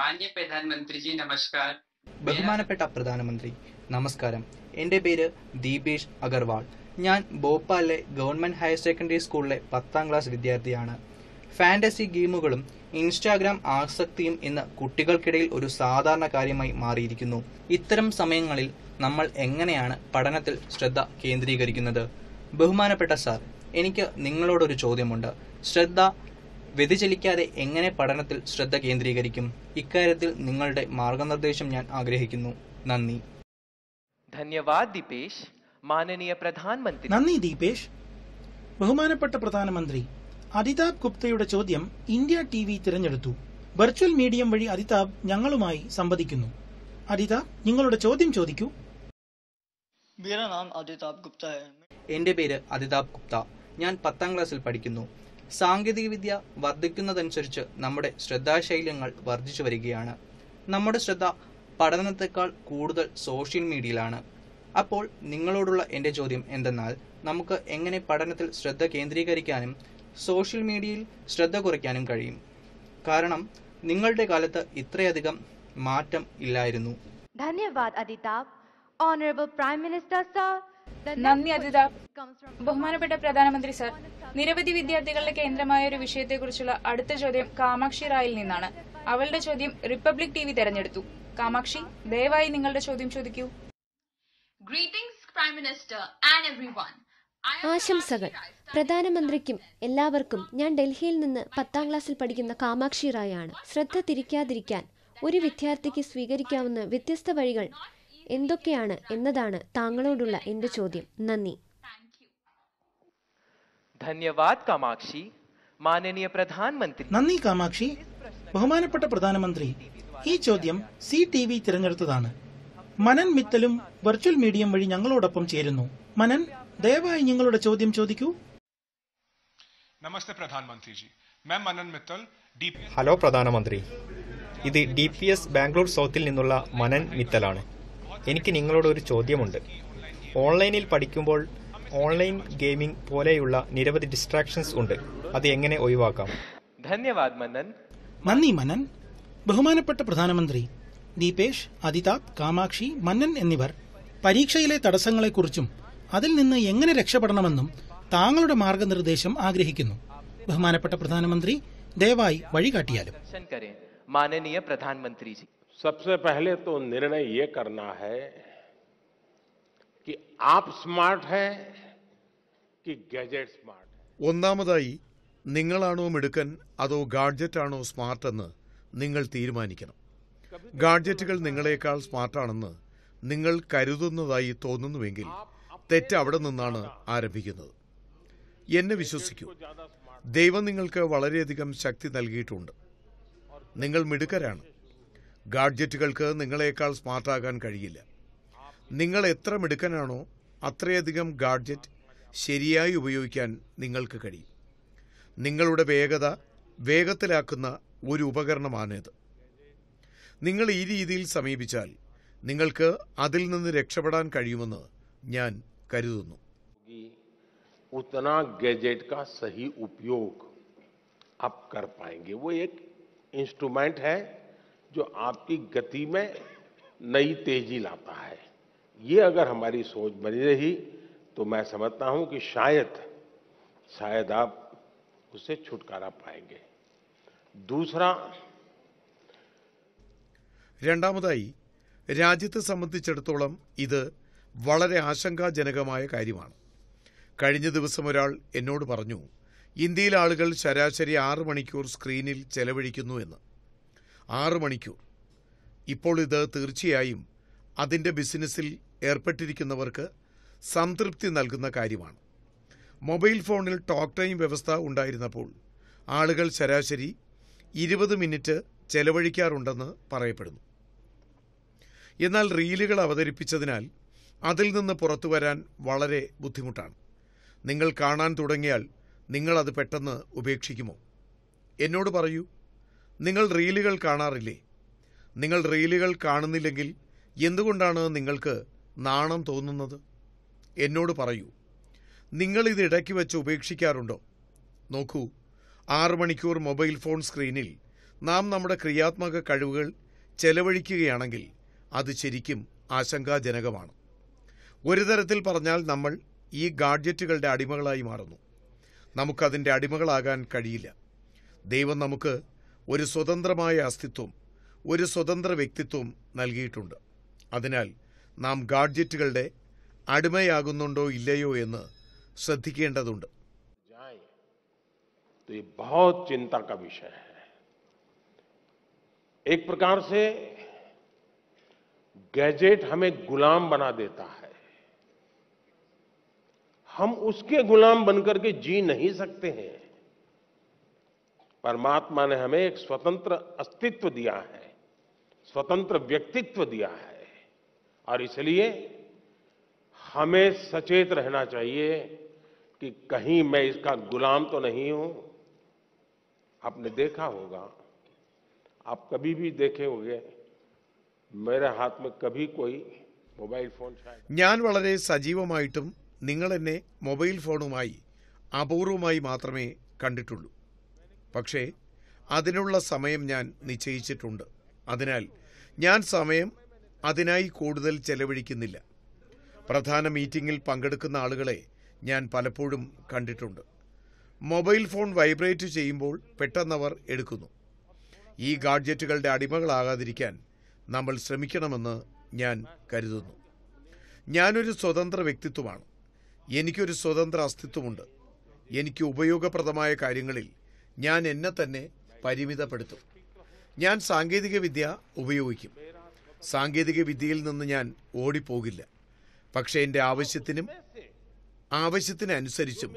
മാന്യ പ്രധാനമന്ത്രിജി നമസ്കാർ ബഹുമാനപ്പെട്ട പ്രധാനമന്ത്രി നമസ്കാരം എൻ്റെ പേര് ദീപേഷ് അഗർവാൾ ഞാൻ ഭോപ്പാലിലെ ഗവൺമെന്റ് ഹയർ സെക്കൻഡറി സ്കൂളിലെ പത്താം ക്ലാസ് വിദ്യാർത്ഥിയാണ് ഫാന്റസി ഗെയിമുകളും ഇൻസ്റ്റാഗ്രാം ആസക്തിയും ഇന്ന് കുട്ടികൾക്കിടയിൽ ഒരു സാധാരണ കാര്യമായി മാറിയിരിക്കുന്നു ഇത്തരം സമയങ്ങളിൽ നമ്മൾ എങ്ങനെയാണ് പഠനത്തിൽ ശ്രദ്ധ കേന്ദ്രീകരിക്കുന്നത് ബഹുമാനപ്പെട്ട സാർ എനിക്ക് നിങ്ങളോടൊരു ചോദ്യമുണ്ട് ശ്രദ്ധ വ്യതിചലിക്കാതെ എങ്ങനെ പഠനത്തിൽ ശ്രദ്ധ കേന്ദ്രീകരിക്കും ഇക്കാര്യത്തിൽ നിങ്ങളുടെ മാർഗനിർദ്ദേശം ഞാൻ ആഗ്രഹിക്കുന്നു നന്ദി ധന്യവാദ് ദീപേഷ് മാനനീയ പ്രധാനമന്ത്രി നന്ദി ദീപേഷ് ബഹുമാനപ്പെട്ട പ്രധാനമന്ത്രി അതിതാബ് ഗുപ്തയുടെ ചോദ്യം ഇന്ത്യ ടി വി തിരഞ്ഞെടുത്തു വെർച്വൽ മീഡിയം വഴി അതിതാബ് ഞങ്ങളുമായി സംവദിക്കുന്നു അതിതാബ് നിങ്ങളുടെ ചോദ്യം ചോദിക്കൂ എന്റെ പേര് അതിതാബ് ഗുപ്ത ഞാൻ പത്താം ക്ലാസ്സിൽ പഠിക്കുന്നു സാങ്കേതികവിദ്യ വർദ്ധിക്കുന്നതനുസരിച്ച് നമ്മുടെ ശ്രദ്ധാശൈല്യങ്ങൾ വർദ്ധിച്ചു വരികയാണ് നമ്മുടെ ശ്രദ്ധ പഠനത്തെക്കാൾ കൂടുതൽ സോഷ്യൽ മീഡിയയിലാണ് അപ്പോൾ നിങ്ങളോടുള്ള എൻ്റെ ചോദ്യം എന്തെന്നാൽ നമുക്ക് എങ്ങനെ പഠനത്തിൽ ശ്രദ്ധ കേന്ദ്രീകരിക്കാനും സോഷ്യൽ മീഡിയയിൽ ശ്രദ്ധ കുറയ്ക്കാനും കഴിയും കാരണം നിങ്ങളുടെ കാലത്ത് ഇത്രയധികം മാറ്റം ഇല്ലായിരുന്നു ധന്യവാദ് Aditab honourable prime minister sir നന്ദി അതിഥ ബഹുമാനപ്പെട്ട പ്രധാനമന്ത്രി സർ നിരവധി വിദ്യാർത്ഥികളുടെ കേന്ദ്രമായ ഒരു വിഷയത്തെക്കുറിച്ചുള്ള അടുത്ത ചോദ്യം കാമാക്ഷി റായിൽ നിന്നാണ് അവളുടെ ചോദ്യം റിപ്പബ്ലിക് ടി വി തെരഞ്ഞെടുത്തു കാമാക്ഷി ദയവായി നിങ്ങളുടെ ചോദ്യം ചോദിക്കൂ greetings prime minister and everyone ആശംസകൾ പ്രധാനമന്ത്രിക്കും എല്ലാവർക്കും ഞാൻ ഡൽഹിയിൽ നിന്ന് പത്താം ക്ലാസ്സിൽ പഠിക്കുന്ന കാമാക്ഷി റായാണ് ശ്രദ്ധ തിരിക്കാതിരിക്കാൻ ഒരു വിദ്യാർത്ഥിക്ക് സ്വീകരിക്കാവുന്ന വ്യത്യസ്ത വഴികൾ എന്തൊക്കെയാണ് എന്നതാണ് താങ്കളോടുള്ള എൻ്റെ ചോദ്യം നന്ദി ധന്യവാദ് കാമാക്ഷി മാനനീയ പ്രധാനമന്ത്രി നന്ദി കാമാക്ഷി ബഹുമാനപ്പെട്ട പ്രധാനമന്ത്രി ഈ ചോദ്യം സി ടി വി തിരഞ്ഞെടുത്തതാണ് മനൻ മിത്തലും വെർച്വൽ മീഡിയം വഴി ഞങ്ങളോടൊപ്പം ചേരുന്നു മനൻ ദയവായി നിങ്ങളുടെ ചോദ്യം ചോദിക്കൂ നമസ്തേ പ്രധാനമന്ത്രിജി ഞാൻ മനൻ മിത്തൽ ഹലോ പ്രധാനമന്ത്രി ഇത് ഡി പി എസ് ബാംഗ്ലൂർ സൗത്തിൽ നിന്നുള്ള മനൻ മിത്തലാണ് എനിക്ക് നിങ്ങളോട് ഒരു ചോദ്യമുണ്ട് ഓൺലൈനിൽ പഠിക്കുമ്പോൾ ഓൺലൈൻ ഗെയിമിംഗ് പോലെയുള്ള നിരവധി ഡിസ്ട്രാക്ഷൻസ് ഉണ്ട് അത് എങ്ങനെ ഒഴിവാക്കാം ധന്യവാദ് മനൻ നന്ദി മനൻ ബഹുമാനപ്പെട്ട പ്രധാനമന്ത്രി ദീപേഷ് അതിതാബ് കാമാക്ഷി മന്നൻ എന്നിവർ പരീക്ഷയിലെ തടസ്സങ്ങളെക്കുറിച്ചും അതിൽ നിന്ന് എങ്ങനെ രക്ഷപ്പെടണമെന്നും താങ്കളുടെ മാർഗനിർദ്ദേശം ആഗ്രഹിക്കുന്നു ബഹുമാനപ്പെട്ട പ്രധാനമന്ത്രി ദയവായി വഴികാട്ടിയാലും മാനനീയ പ്രധാനമന്ത്രിജി सबसे पहले तो निर्णय ये करना है कि आप स्मार्ट हैं कि गैजेट സ്മാർട്ട് ഒന്നാമതായി നിങ്ങളാണോ മിടുക്കൻ അതോ ഗാഡ്ജറ്റ് ആണോ സ്മാർട്ട് എന്ന് നിങ്ങൾ തീരുമാനിക്കണം ഗാഡ്ജറ്റുകൾ നിങ്ങളെക്കാൾ സ്മാർട്ടാണെന്ന് നിങ്ങൾ കരുതുന്നതായി തോന്നുന്നുവെങ്കിൽ തെറ്റ് അവിടെ നിന്നാണ് ആരംഭിക്കുന്നത് എന്നെ വിശ്വസിക്കൂ ദൈവം നിങ്ങൾക്ക് വളരെയധികം ശക്തി നൽകിയിട്ടുണ്ട് നിങ്ങൾ മിടുക്കരാണ് ഗാഡ്ജറ്റുകൾക്ക് നിങ്ങളെക്കാൾ സ്മാർട്ടാകാൻ കഴിയില്ല നിങ്ങൾ എത്ര മിടുക്കനാണോ അത്രയധികം ഗാഡ്ജറ്റ് ശരിയായി ഉപയോഗിക്കാൻ നിങ്ങൾക്ക് കഴിയും നിങ്ങളുടെ വേഗത വേഗത്തിലാക്കുന്ന ഒരു ഉപകരണമാണിത് നിങ്ങൾ ഈ രീതിയിൽ സമീപിച്ചാൽ നിങ്ങൾക്ക് അതിൽ നിന്ന് രക്ഷപ്പെടാൻ കഴിയുമെന്ന് ഞാൻ കരുതുന്നു उतना गैजेट का सही उपयोग आप कर पाएंगे वो एक इंस्ट्रूमेंट है जो आपकी गति में नई तेजी लाता है यह अगर हमारी सोच बनी रही तो मैं समझता हूं कि शायद शायद आप उसे छुटकारा पाएंगे दूसरा രണ്ടാമതായി രാജ്യത്തെ സമ്മതിച്ചെടുത്തോളം ഇതു വളരെ ആശങ്കജനകമായ കാര്യമാണ് കഴിഞ്ഞ ദിവസം ഒരാൾ എന്നോട് പറഞ്ഞു ഇന്ത്യയിലെ ആളുകൾ சராசரிய 6 മണിക്കൂർ സ്ക്രീനിൽ ചിലവഴിക്കുന്നു എന്ന് ആറു മണിക്കൂർ ഇപ്പോൾ ഇത് തീർച്ചയായും അതിൻ്റെ ബിസിനസ്സിൽ ഏർപ്പെട്ടിരിക്കുന്നവർക്ക് സംതൃപ്തി നൽകുന്ന കാര്യമാണ് മൊബൈൽ ഫോണിൽ ടോക്ക് ടൈം വ്യവസ്ഥ ഉണ്ടായിരുന്നപ്പോൾ ആളുകൾ ശരാശരി ഇരുപത് മിനിറ്റ് ചെലവഴിക്കാറുണ്ടെന്ന് പറയപ്പെടുന്നു എന്നാൽ റീലുകൾ അവതരിപ്പിച്ചതിനാൽ അതിൽ നിന്ന് പുറത്തു വരാൻ വളരെ ബുദ്ധിമുട്ടാണ് നിങ്ങൾ കാണാൻ തുടങ്ങിയാൽ നിങ്ങളത് പെട്ടെന്ന് ഉപേക്ഷിക്കുമോ എന്നോട് പറയൂ നിങ്ങൾ റീലുകൾ കാണാറില്ലേ നിങ്ങൾ റീലുകൾ കാണുന്നില്ലെങ്കിൽ എന്തുകൊണ്ടാണ് നിങ്ങൾക്ക് നാണം തോന്നുന്നത് എന്നോട് പറയൂ നിങ്ങൾ ഇത് ഇടയ്ക്ക് വെച്ച് ഉപേക്ഷിക്കാറുണ്ടോ നോക്കൂ ആറ് മണിക്കൂർ മൊബൈൽ ഫോൺ സ്ക്രീനിൽ നാം നമ്മുടെ ക്രിയാത്മക കഴിവുകൾ ചെലവഴിക്കുകയാണെങ്കിൽ അത് ശരിക്കും ആശങ്കാജനകമാണ് ഒരു തരത്തിൽ പറഞ്ഞാൽ നമ്മൾ ഈ ഗാഡ്ജറ്റുകളുടെ അടിമകളായി മാറുന്നു നമുക്കതിൻ്റെ അടിമകളാകാൻ കഴിയില്ല ദൈവം നമുക്ക് ഒരു സ്വതന്ത്രമായ അസ്തിത്വം ഒരു സ്വതന്ത്ര വ്യക്തിത്വം നൽગીറ്റുണ്ട് അതിനാൽ നാം ഗാഡ്ജറ്റുകളെ അടിമയാകുന്നോ ഇല്ലയോ എന്ന് ശ്രദ്ധിക്കേണ്ടതുണ്ട് तो यह बहुत चिंता का विषय है एक प्रकार से गैजेट हमें गुलाम बना देता है हम उसके गुलाम बन करके ജീവ नहीं सकते हैं परमात्मा ने हमें एक स्वतंत्र अस्तित्व दिया है स्वतंत्र व्यक्तित्व दिया है और इसलिए हमें सचेत रहना चाहिए कि कहीं मैं इसका गुलाम तो नहीं हूं आपने देखा होगा आप कभी भी देखे होंगे मेरे हाथ में कभी कोई मोबाइल फोन ഞാൻ वाले सजीव നിങ്ങൾ मोबाइल മൊബൈൽ ഫോണുമായി പക്ഷേ അതിനുള്ള സമയം ഞാൻ നിശ്ചയിച്ചിട്ടുണ്ട് അതിനാൽ ഞാൻ സമയം അതിനായി കൂടുതൽ ചെലവഴിക്കുന്നില്ല പ്രധാന മീറ്റിംഗിൽ പങ്കെടുക്കുന്ന ആളുകളെ ഞാൻ പലപ്പോഴും കണ്ടിട്ടുണ്ട് മൊബൈൽ ഫോൺ വൈബ്രേറ്റ് ചെയ്യുമ്പോൾ പെട്ടെന്നവർ എടുക്കുന്നു ഈ ഗാഡ്ജറ്റുകളുടെ അടിമകളാകാതിരിക്കാൻ നമ്മൾ ശ്രമിക്കണമെന്ന് ഞാൻ കരുതുന്നു ഞാനൊരു സ്വതന്ത്ര വ്യക്തിത്വമാണ് എനിക്കൊരു സ്വതന്ത്ര അസ്തിത്വമുണ്ട് എനിക്ക് ഉപയോഗപ്രദമായ കാര്യങ്ങളിൽ ഞാൻ എന്നെ തന്നെ പരിമിതപ്പെടുത്തും ഞാൻ സാങ്കേതികവിദ്യ ഉപയോഗിക്കും സാങ്കേതിക വിദ്യയിൽ നിന്ന് ഞാൻ ഓടിപ്പോകില്ല പക്ഷേ എൻ്റെ ആവശ്യത്തിനും ആവശ്യത്തിനനുസരിച്ചും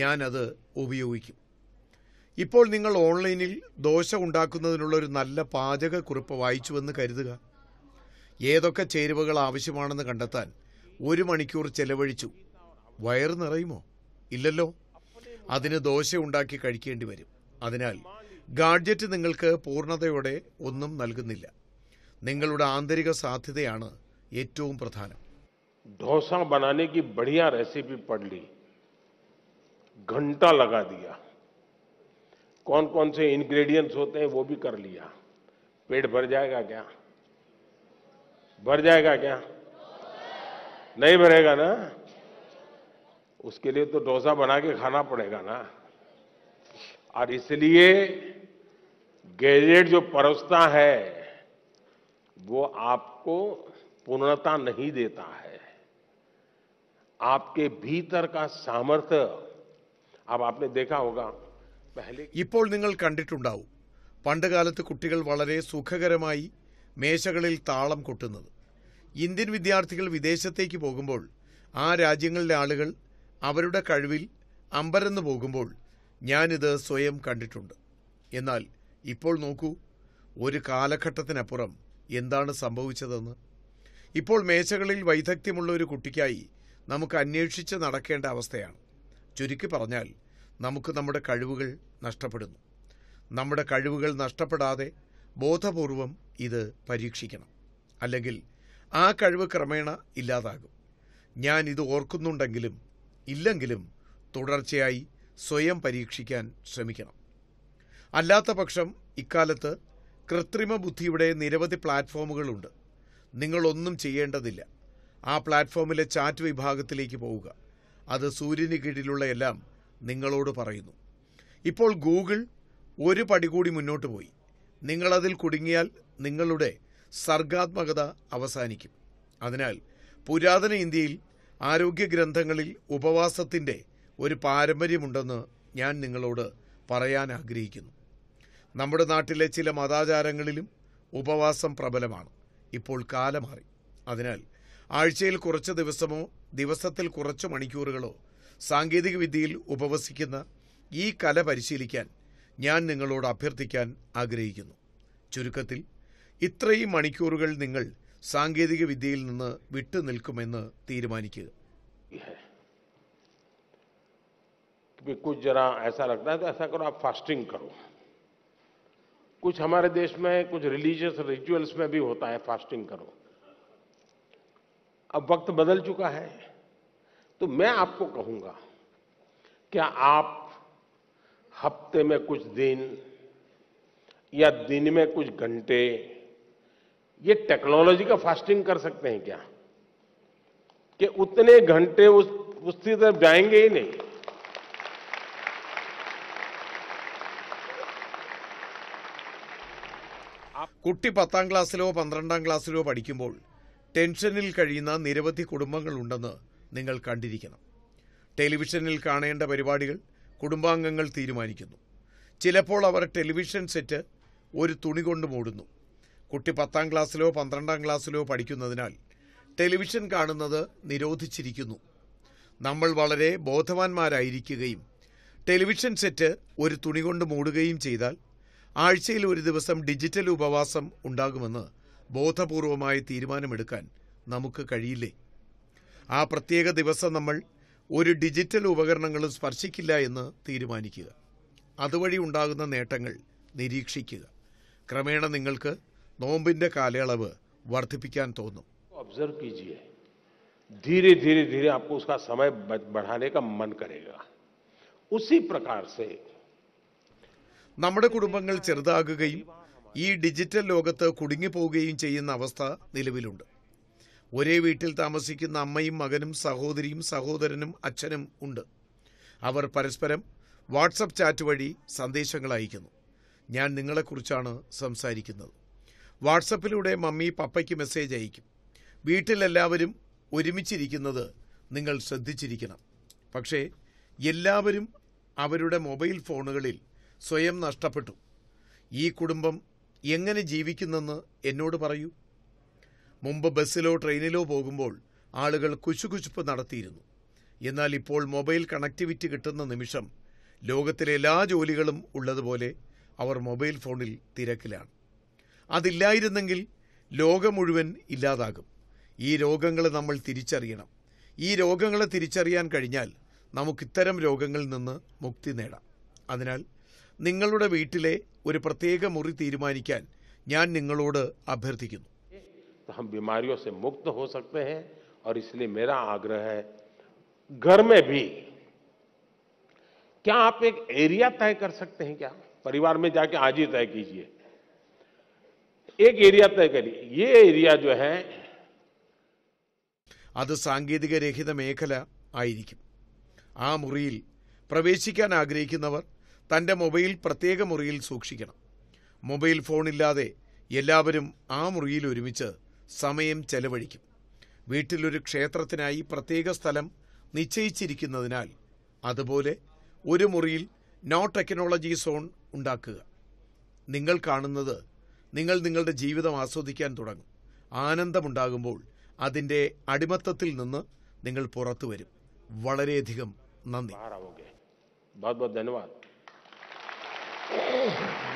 ഞാൻ അത് ഉപയോഗിക്കും ഇപ്പോൾ നിങ്ങൾ ഓൺലൈനിൽ ദോശ ഉണ്ടാക്കുന്നതിനുള്ള ഒരു നല്ല പാചകക്കുറിപ്പ് വായിച്ചുവെന്ന് കരുതുക ഏതൊക്കെ ചേരുവകൾ ആവശ്യമാണെന്ന് കണ്ടെത്താൻ ഒരു മണിക്കൂർ ചെലവഴിച്ചു വയറ് നിറയുമോ ഇല്ലല്ലോ അതിന് ദോശ ഉണ്ടാക്കി കഴിക്കേണ്ടി വരും അതിനാൽ ഗാഡ്ജറ്റ് നിങ്ങൾക്ക് പൂർണ്ണതയോടെ ഒന്നും നൽകുന്നില്ല നിങ്ങളുടെ ആന്തരിക സാധ്യതയാണ് ഏറ്റവും പ്രധാനം ഡോസ ബനാനേക്ക് ബഡിയ റെസിപ്പി रेसिपी पढ़ ली घंटा लगा दिया कौन कौन से इंग्रेडिएंट्स होते हैं वो भी कर लिया पेट भर जाएगा क्या भर जाएगा क्या नहीं भरेगा ना उसके लिए तो डोसा बना के खाना पड़ेगा ना और इसलिए गैजेट जो परोस्ता है वो आपको पूर्णता नहीं देता है आपके भीतर का सामर्थ्य अब आपने देखा होगा पहले इपॉल നിങ്ങൾ കണ്ടിട്ടുണ്ടാവും पांडികാലത്തെ കുട്ടികൾ വളരെ സുഖകരമായി മേശകളിൽ താളം കൊട്ടുന്നുണ്ട് ഇന്ത്യൻ വിദ്യാർത്ഥികൾ വിദേശത്തേക്കി പോകുമ്പോൾ ആ രാജ്യങ്ങളുടെ ആളുകൾ അവരുടെ കഴിവിൽ അമ്പരന്ന് പോകുമ്പോൾ ഞാനിത് സ്വയം കണ്ടിട്ടുണ്ട് എന്നാൽ ഇപ്പോൾ നോക്കൂ ഒരു കാലഘട്ടത്തിനപ്പുറം എന്താണ് സംഭവിച്ചതെന്ന് ഇപ്പോൾ മേശകളിൽ വൈദഗ്ധ്യമുള്ള ഒരു കുട്ടിക്കായി നമുക്ക് അന്വേഷിച്ച് നടക്കേണ്ട അവസ്ഥയാണ് ചുരുക്കി പറഞ്ഞാൽ നമുക്ക് നമ്മുടെ കഴിവുകൾ നഷ്ടപ്പെടുന്നു നമ്മുടെ കഴിവുകൾ നഷ്ടപ്പെടാതെ ബോധപൂർവം ഇത് പരീക്ഷിക്കണം അല്ലെങ്കിൽ ആ കഴിവ് ക്രമേണ ഇല്ലാതാകും ഞാൻ ഇത് ഓർക്കുന്നുണ്ടെങ്കിലും ഇല്ലെങ്കിലും തുടർച്ചയായി സ്വയം പരീക്ഷിക്കാൻ ശ്രമിക്കണം അല്ലാത്ത പക്ഷം ഇക്കാലത്ത് കൃത്രിമ ബുദ്ധിയുടെ നിരവധി പ്ലാറ്റ്ഫോമുകളുണ്ട് നിങ്ങളൊന്നും ചെയ്യേണ്ടതില്ല ആ പ്ലാറ്റ്ഫോമിലെ ചാറ്റ് വിഭാഗത്തിലേക്ക് പോവുക അത് സൂര്യന് കീഴിലുള്ള എല്ലാം നിങ്ങളോട് പറയുന്നു ഇപ്പോൾ ഗൂഗിൾ ഒരു പടി കൂടി മുന്നോട്ട് പോയി നിങ്ങളതിൽ കുടുങ്ങിയാൽ നിങ്ങളുടെ സർഗാത്മകത അവസാനിക്കും അതിനാൽ പുരാതന ഇന്ത്യയിൽ ആരോഗ്യ ഗ്രന്ഥങ്ങളിൽ ഉപവാസത്തിൻ്റെ ഒരു പാരമ്പര്യമുണ്ടെന്ന് ഞാൻ നിങ്ങളോട് പറയാൻ ആഗ്രഹിക്കുന്നു നമ്മുടെ നാട്ടിലെ ചില മതാചാരങ്ങളിലും ഉപവാസം പ്രബലമാണ് ഇപ്പോൾ കാലമാറി അതിനാൽ ആഴ്ചയിൽ കുറച്ച് ദിവസമോ ദിവസത്തിൽ കുറച്ച് മണിക്കൂറുകളോ സാങ്കേതിക വിദ്യയിൽ ഉപവസിക്കുന്ന ഈ കല പരിശീലിക്കാൻ ഞാൻ നിങ്ങളോട് അഭ്യർത്ഥിക്കാൻ ആഗ്രഹിക്കുന്നു ചുരുക്കത്തിൽ ഇത്രയും മണിക്കൂറുകൾ നിങ്ങൾ സാങ്കേതിക വിദ്യയിൽ നിന്ന് വിട്ടുനിൽക്കുമെന്ന് തീരുമാനിക്കുക कुछ जरा ऐसा लगता है तो ऐसा करो आप फास्टिंग करो कुछ हमारे देश में कुछ रिलीजियस रिचुअल्स में भी होता है फास्टिंग करो अब वक्त बदल चुका है तो मैं आपको कहूंगा क्या आप हफ्ते में कुछ दिन या दिन में कुछ घंटे ये टेक्नोलॉजी का फास्टिंग कर सकते हैं क्या कि उतने घंटे उस उसकी तरफ जाएंगे ही नहीं കുട്ടി പത്താം ക്ലാസ്സിലോ പന്ത്രണ്ടാം ക്ലാസ്സിലോ പഠിക്കുമ്പോൾ ടെൻഷനിൽ കഴിയുന്ന നിരവധി കുടുംബങ്ങളുണ്ടെന്ന് നിങ്ങൾ കണ്ടിരിക്കണം ടെലിവിഷനിൽ കാണേണ്ട പരിപാടികൾ കുടുംബാംഗങ്ങൾ തീരുമാനിക്കുന്നു ചിലപ്പോൾ അവർ ടെലിവിഷൻ സെറ്റ് ഒരു തുണി കൊണ്ട് മൂടുന്നു കുട്ടി പത്താം ക്ലാസ്സിലോ പന്ത്രണ്ടാം ക്ലാസ്സിലോ പഠിക്കുന്നതിനാൽ ടെലിവിഷൻ കാണുന്നത് നിരോധിച്ചിരിക്കുന്നു നമ്മൾ വളരെ ബോധവാന്മാരായിരിക്കുകയും ടെലിവിഷൻ സെറ്റ് ഒരു തുണി കൊണ്ട് മൂടുകയും ചെയ്താൽ ആഴ്ചയിൽ ഒരു ദിവസം ഡിജിറ്റൽ ഉപവാസം ഉണ്ടാകുമെന്ന് ബോധപൂർവമായ തീരുമാനമെടുക്കാൻ നമുക്ക് കഴിയില്ലേ ആ പ്രത്യേക ദിവസം നമ്മൾ ഒരു ഡിജിറ്റൽ ഉപകരണങ്ങളും സ്പർശിക്കില്ല എന്ന് തീരുമാനിക്കുക അതുവഴി ഉണ്ടാകുന്ന നേട്ടങ്ങൾ നിരീക്ഷിക്കുക ക്രമേണ നിങ്ങൾക്ക് നോമ്പിന്റെ കാലയളവ് വർദ്ധിപ്പിക്കാൻ തോന്നും ഒബ്സർവ് धीरे धीरे धीरे आपको उसका समय बढ़ाने का मन करेगा उसी प्रकार से നമ്മുടെ കുടുംബങ്ങൾ ചെറുതാകുകയും ഈ ഡിജിറ്റൽ ലോകത്ത് കുടുങ്ങിപ്പോവുകയും ചെയ്യുന്ന അവസ്ഥ നിലവിലുണ്ട് ഒരേ വീട്ടിൽ താമസിക്കുന്ന അമ്മയും മകനും സഹോദരിയും സഹോദരനും അച്ഛനും ഉണ്ട് അവർ പരസ്പരം വാട്സപ്പ് ചാറ്റ് വഴി സന്ദേശങ്ങൾ അയക്കുന്നു ഞാൻ നിങ്ങളെക്കുറിച്ചാണ് സംസാരിക്കുന്നത് വാട്സപ്പിലൂടെ മമ്മി പപ്പയ്ക്ക് മെസ്സേജ് അയക്കും വീട്ടിലെല്ലാവരും ഒരുമിച്ചിരിക്കുന്നത് നിങ്ങൾ ശ്രദ്ധിച്ചിരിക്കണം പക്ഷേ എല്ലാവരും അവരുടെ മൊബൈൽ ഫോണുകളിൽ സ്വയം നഷ്ടപ്പെട്ടു ഈ കുടുംബം എങ്ങനെ ജീവിക്കുന്നെന്ന് എന്നോട് പറയൂ മുമ്പ് ബസ്സിലോ ട്രെയിനിലോ പോകുമ്പോൾ ആളുകൾ കുശുകുശുപ്പ് നടത്തിയിരുന്നു എന്നാൽ ഇപ്പോൾ മൊബൈൽ കണക്ടിവിറ്റി കിട്ടുന്ന നിമിഷം ലോകത്തിലെ എല്ലാ ജോലികളും ഉള്ളതുപോലെ അവർ മൊബൈൽ ഫോണിൽ തിരക്കിലാണ് അതില്ലായിരുന്നെങ്കിൽ ലോകം മുഴുവൻ ഇല്ലാതാകും ഈ രോഗങ്ങൾ നമ്മൾ തിരിച്ചറിയണം ഈ രോഗങ്ങളെ തിരിച്ചറിയാൻ കഴിഞ്ഞാൽ നമുക്ക് ഇത്തരം രോഗങ്ങളിൽ നിന്ന് മുക്തി നേടാം അതിനാൽ നിങ്ങളുടെ വീട്ടിലെ ഒരു പ്രത്യേക മുറി തീരുമാനിക്കാൻ ഞാൻ നിങ്ങളോട് അഭ്യർത്ഥിക്കുന്നു हम बीमारियों से मुक्त हो सकते हैं और इसलिए मेरा आग्रह है घर में भी क्या आप एक एरिया तय कर सकते हैं क्या परिवार में आज ही तय कीजिए एक एरिया तय करिए ये एरिया जो है അത് സാങ്കേതിക രഹിത മേഖല ആയിരിക്കും ആ മുറിയിൽ പ്രവേശിക്കാൻ ആഗ്രഹിക്കുന്നവർ തൻ്റെ മൊബൈൽ പ്രത്യേക മുറിയിൽ സൂക്ഷിക്കണം മൊബൈൽ ഫോണില്ലാതെ എല്ലാവരും ആ മുറിയിൽ ഒരുമിച്ച് സമയം ചെലവഴിക്കും വീട്ടിലൊരു ക്ഷേത്രത്തിനായി പ്രത്യേക സ്ഥലം നിശ്ചയിച്ചിരിക്കുന്നതിനാൽ അതുപോലെ ഒരു മുറിയിൽ നോ ടെക്നോളജി സോൺ ഉണ്ടാക്കുക നിങ്ങൾ കാണുന്നത് നിങ്ങൾ നിങ്ങളുടെ ജീവിതം ആസ്വദിക്കാൻ തുടങ്ങും ആനന്ദമുണ്ടാകുമ്പോൾ അതിൻ്റെ അടിമത്തത്തിൽ നിന്ന് നിങ്ങൾ പുറത്തു വരും വളരെയധികം നന്ദി ധന്യവാദ്